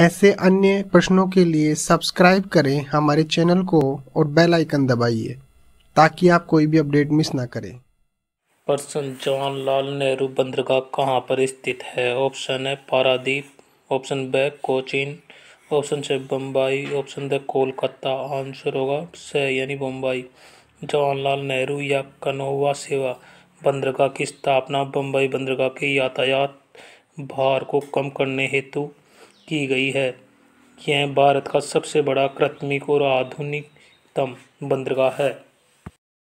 ऐसे अन्य प्रश्नों के लिए सब्सक्राइब करें हमारे चैनल को और बेल आइकन दबाइए ताकि आप कोई भी अपडेट मिस ना करें प्रश्न जवाहरलाल नेहरू बंदरगाह कहाँ पर स्थित है ऑप्शन है Paradip option B Cochin option C Bombay option D Kolkata answer होगा स यानी बम्बई जवाहरलाल नेहरू या कनोवा सेवा बंदरगाह की स्थापना बम्बई बंदरगाह के यातायात भार को कम करने हेतु की गई है यह भारत का सबसे बड़ा कृत्रिम और आधुनिकतम बंदरगाह है